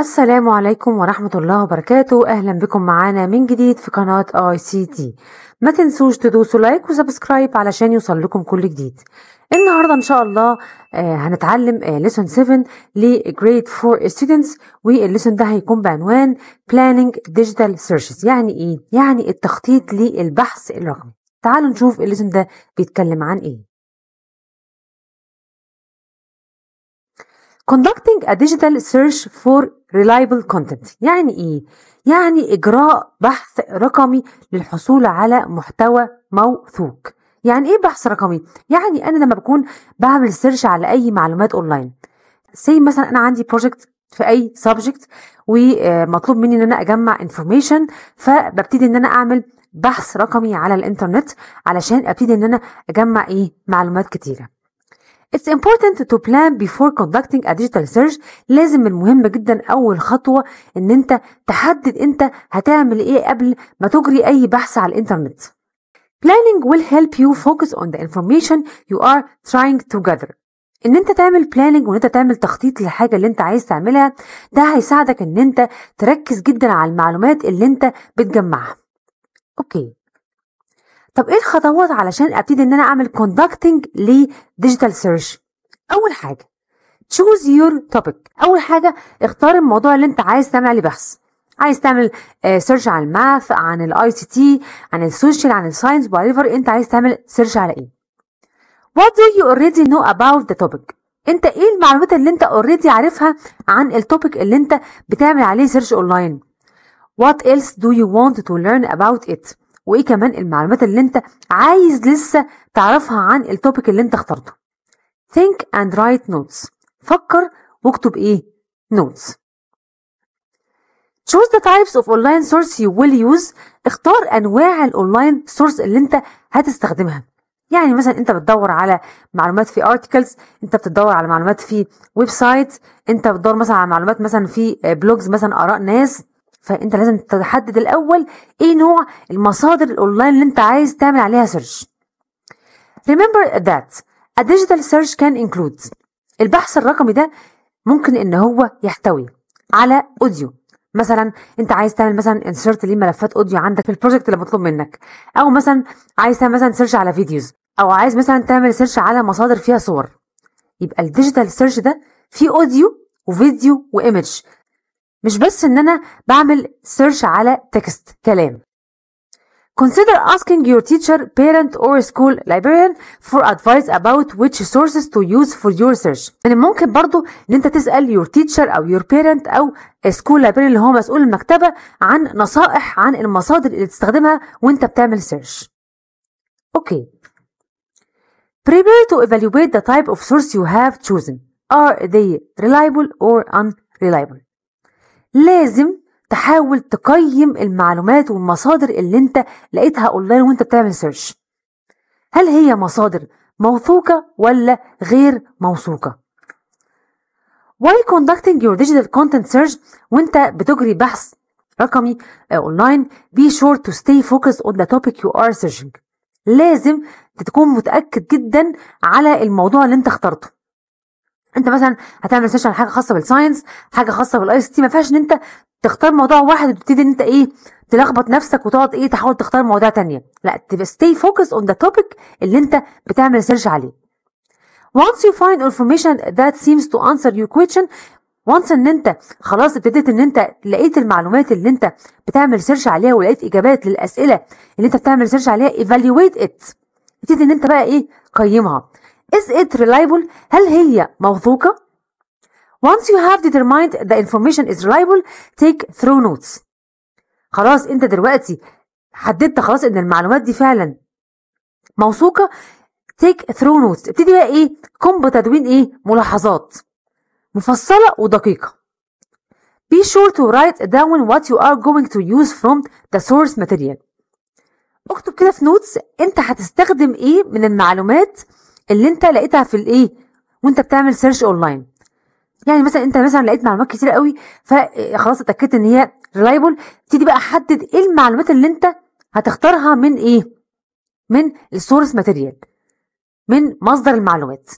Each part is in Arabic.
السلام عليكم ورحمة الله وبركاته أهلا بكم معانا من جديد في قناة آي سي تي ما تنسوش تدوسوا لايك وسبسكرايب علشان يوصل لكم كل جديد النهاردة إن شاء الله آه، هنتعلم لسون 7 لجريد 4 students والليسون ده هيكون بعنوان planning digital searches يعني إيه؟ يعني التخطيط للبحث الرقمي تعالوا نشوف الليسون ده بيتكلم عن إيه conducting a digital search for reliable content يعني ايه يعني اجراء بحث رقمي للحصول على محتوى موثوق يعني ايه بحث رقمي يعني انا لما بكون بعمل سيرش على اي معلومات اونلاين سي مثلا انا عندي بروجكت في اي سبجكت ومطلوب مني ان انا اجمع انفورميشن فببتدي ان انا اعمل بحث رقمي على الانترنت علشان ابتدي ان انا اجمع ايه معلومات كتيره It's important to plan before conducting a digital search لازم المهم جدا أول خطوة إن أنت تحدد أنت هتعمل إيه قبل ما تجري أي بحث على الإنترنت. Planning will help you focus on the information you are trying to gather. ان انت تعمل planning وان انت تعمل تخطيط للحاجه اللي انت عايز تعملها ده هيساعدك ان انت تركز جدا على المعلومات اللي انت بتجمعها اوكي طب ايه الخطوات علشان ابتدي ان انا اعمل كوندكتنج لديجيتال سيرش اول حاجه تشوز يور توبيك اول حاجه اختار الموضوع اللي انت عايز تعمل عليه بحث عايز تعمل سيرش آه، على الماث عن الاي سي تي عن السوشيال عن الساينس whatever انت عايز تعمل سيرش على ايه what do you already know about the topic انت ايه المعلومات اللي انت اوريدي عارفها عن التوبيك اللي انت بتعمل عليه سيرش اونلاين what else do you want to learn about it وايه كمان المعلومات اللي انت عايز لسه تعرفها عن التوبيك اللي انت اخترته think and write notes فكر واكتب ايه notes choose the types of online source you will use اختار انواع الاونلاين سورس اللي انت هتستخدمها يعني مثلا انت بتدور على معلومات في ارتكلز انت بتدور على معلومات في ويب سايت انت بتدور مثلا على معلومات مثلا في بلوجز مثلا اراء ناس فانت لازم تحدد الاول ايه نوع المصادر الاونلاين اللي انت عايز تعمل عليها سيرش remember that a digital search can include البحث الرقمي ده ممكن ان هو يحتوي على اوديو مثلا انت عايز تعمل مثلا انسرت لملفات اوديو عندك في البروجكت اللي مطلوب منك او مثلا عايز تعمل مثلا سيرش على فيديوز او عايز مثلا تعمل سيرش على مصادر فيها صور يبقى الديجيتال سيرش ده فيه اوديو وفيديو وايمج مش بس ان انا بعمل سيرش على تكست كلام Consider asking your teacher, parent or school librarian for advice about which sources to use for your search. من الممكن برضو ان انت تسأل your teacher او your parent او school librarian اللي هو مسؤول المكتبة عن نصائح عن المصادر اللي تستخدمها وانت بتعمل search. اوكي. Prepare to evaluate the type of source you have chosen. Are they reliable or unreliable? لازم تحاول تقيم المعلومات والمصادر اللي انت لقيتها اونلاين وانت بتعمل سيرش هل هي مصادر موثوقة ولا غير موثوقة while conducting your digital content search وانت بتجري بحث رقمي اونلاين آه، be sure to stay focused on the topic you are searching لازم تكون متأكد جدا على الموضوع اللي انت اخترته انت مثلا هتعمل سيشن حاجه خاصه بالساينس حاجه خاصه بالاي سي تي ما فيهاش ان انت تختار موضوع واحد وتبتدي ان انت ايه تلخبط نفسك وتقعد ايه تحاول تختار مواضيع تانية لا تبقى ستي فوكس اون ذا توبيك اللي انت بتعمل سيرش عليه once you find information that seems to answer your question once ان انت خلاص ابتديت ان انت لقيت المعلومات اللي انت بتعمل سيرش عليها ولقيت اجابات للاسئله اللي انت بتعمل سيرش عليها evaluate it ابتدي ان انت بقى ايه قيمها Is it reliable؟ هل هي موثوقة؟ Once you have determined the information is reliable take through notes خلاص انت دلوقتي حددت خلاص ان المعلومات دي فعلا موثوقة take through notes ابتدي بقى ايه قم بتدوين ايه ملاحظات مفصلة ودقيقة Be sure to write down what you are going to use from the source material. اكتب كده في نوتس انت هتستخدم ايه من المعلومات اللي انت لقيتها في الايه وانت بتعمل سيرش اونلاين يعني مثلا انت مثلا لقيت معلومات كتير قوي فخلاص آه، اتاكدت ان هي ريلايبل تبتدي بقى حدد ايه المعلومات اللي انت هتختارها من ايه من السورس ماتيريال من مصدر المعلومات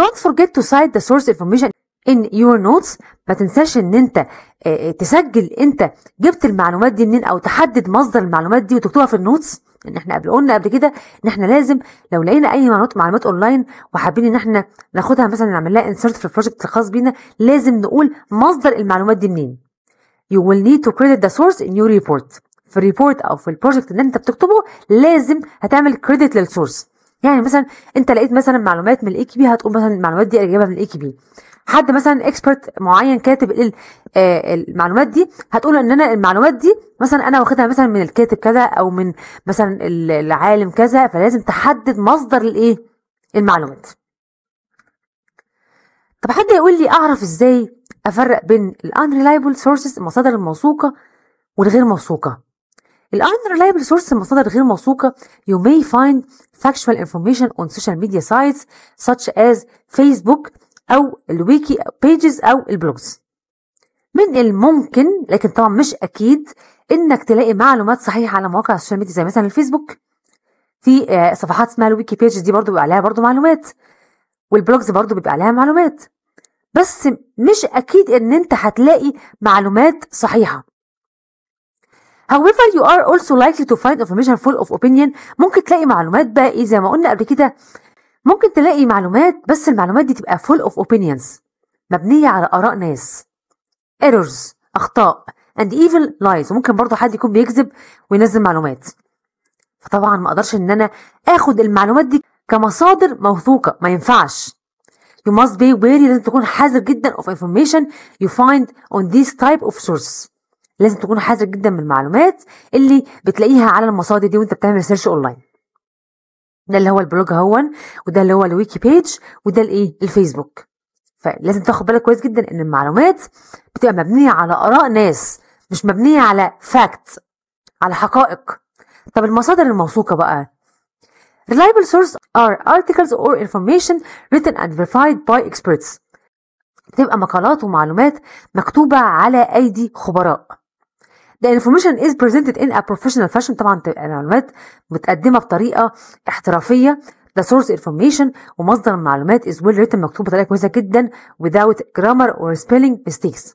Don't forget to cite the source information in your notes ما تنساش ان انت آه، آه، تسجل انت جبت المعلومات دي منين او تحدد مصدر المعلومات دي وتكتبها في النوتس ان احنا قبل قلنا قبل كده ان احنا لازم لو لقينا اي معلومات معلومات اونلاين وحابين ان احنا ناخدها مثلا نعمل لها انسرت في البروجكت الخاص بينا لازم نقول مصدر المعلومات دي منين you will need to credit the source in your report في الريبورت او في البروجكت اللي انت بتكتبه لازم هتعمل كريدت للسورس يعني مثلا انت لقيت مثلا معلومات من الاي كي بي هتقول مثلا المعلومات دي اجيبها من الاي كي بي حد مثلا اكسبرت معين كاتب آه، المعلومات دي هتقول ان انا المعلومات دي مثلا انا واخدها مثلا من الكاتب كذا او من مثلا العالم كذا فلازم تحدد مصدر الايه المعلومات طب حد يقول لي اعرف ازاي افرق بين الانريلايبل سورسز المصادر الموثوقه والغير موثوقه الانريلايبل سورس المصادر غير موثوقه you may find factual information on social media sites such as Facebook او الويكي بيجز او البلوجز من الممكن لكن طبعا مش اكيد انك تلاقي معلومات صحيحه على مواقع السوشيال ميديا زي مثلا الفيسبوك في آه، صفحات اسمها الويكي بيجز دي برضو بيبقى عليها برضو معلومات والبلوجز برضو بيبقى عليها معلومات بس مش اكيد ان انت هتلاقي معلومات صحيحه However, you are also likely to find information full of opinion ممكن تلاقي معلومات بقى إيه، زي ما قلنا قبل كده ممكن تلاقي معلومات بس المعلومات دي تبقى full of opinions مبنية على آراء ناس errors أخطاء and evil lies وممكن برضه حد يكون بيكذب وينزل معلومات فطبعا ما اقدرش ان انا اخد المعلومات دي كمصادر موثوقة ما ينفعش You must be wary لازم تكون حذر جدا of information you find on this type of source لازم تكون حذر جدا من المعلومات اللي بتلاقيها على المصادر دي وانت بتعمل سيرش اونلاين ده اللي هو البلوج هون وده اللي هو الويكي بيج وده الايه الفيسبوك فلازم تاخد بالك كويس جدا ان المعلومات بتبقى مبنيه على اراء ناس مش مبنيه على فاكت على حقائق طب المصادر الموثوقه بقى reliable source are articles or information written and verified by experts تبقى مقالات ومعلومات مكتوبه على ايدي خبراء The information is presented in a professional fashion طبعا تبقى يعني المعلومات متقدمة بطريقة احترافية The source information ومصدر المعلومات is well written مكتوب بطريقة كويسة جدا without grammar or spelling mistakes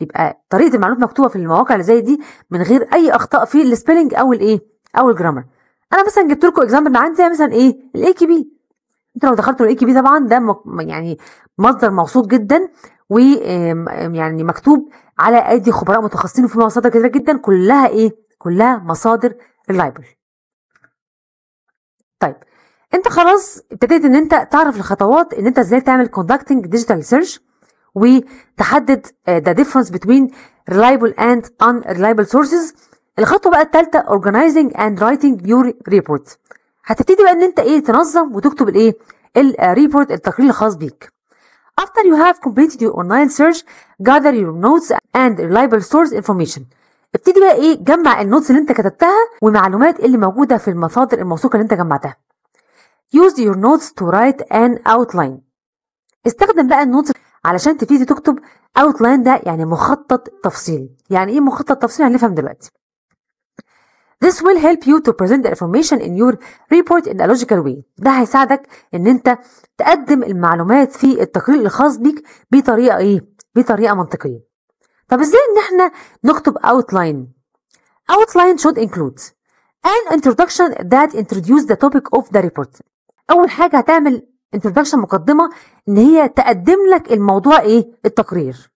يبقى طريقة المعلومات مكتوبة في المواقع اللي زي دي من غير أي أخطاء في السبيلنج أو الإيه أو الجرامر أنا مثلا جبت لكم إكزامبل من عندي مثلا إيه الإي كي بي انتوا لو دخلتوا الاي كي بي طبعا ده يعني مصدر موثوق جدا ويعني مكتوب على ايدي خبراء متخصصين وفي مصادر كثيره جدا كلها ايه كلها مصادر ريلايبل طيب انت خلاص ابتديت ان انت تعرف الخطوات ان انت ازاي تعمل كوندكتنج ديجيتال سيرش وتحدد ذا ديفرنس بتوين ريلايبل اند ان ريلايبل سورسز الخطوه بقى الثالثه اورجنايزنج اند رايتنج يور ريبورت هتبتدي بقى ان انت ايه تنظم وتكتب الايه الريبورت آه، التقرير الخاص بيك After you have completed your online search, gather your notes and reliable source information. ابتدي بقى ايه جمع النوتس اللي انت كتبتها والمعلومات اللي موجوده في المصادر الموثوقه اللي انت جمعتها. Use your notes to write an outline. استخدم بقى النوتس علشان تبتدي تكتب outline ده يعني مخطط تفصيلي. يعني ايه مخطط تفصيلي هنفهم دلوقتي. This will help you to present the information in your report in a logical way. ده هيساعدك ان انت تقدم المعلومات في التقرير الخاص بيك بطريقه ايه؟ بطريقه منطقيه. طب ازاي ان احنا نكتب outline؟ outline should include an introduction that introduce the topic of the report. اول حاجه هتعمل introduction مقدمه ان هي تقدم لك الموضوع ايه؟ التقرير.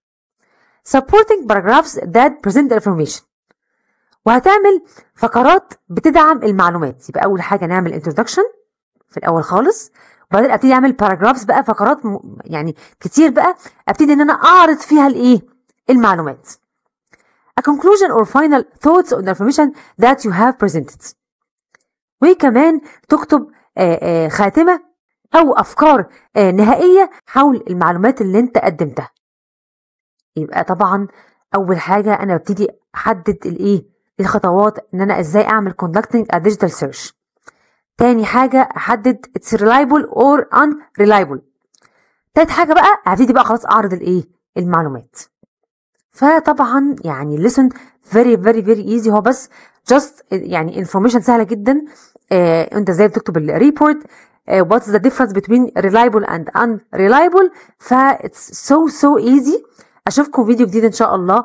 supporting paragraphs that present the information. وهتعمل فقرات بتدعم المعلومات يبقى اول حاجه نعمل انتدكشن في الاول خالص وبعدين ابتدي اعمل باراجرافز بقى فقرات يعني كتير بقى ابتدي ان انا اعرض فيها الايه المعلومات a conclusion or final thoughts on information that you have presented وكمان تكتب خاتمة أو أفكار نهائية حول المعلومات اللي أنت قدمتها يبقى طبعا أول حاجة أنا ببتدي أحدد الإيه الخطوات ان انا ازاي اعمل conducting a digital search تاني حاجة احدد it's reliable or unreliable تالت حاجة بقى هبتدي بقى خلاص اعرض الايه المعلومات فطبعا يعني listen very very very easy هو بس just يعني information سهلة جدا آه انت ازاي بتكتب الريبورت آه what's the difference between reliable and unreliable ف it's so so easy اشوفكم فيديو جديد ان شاء الله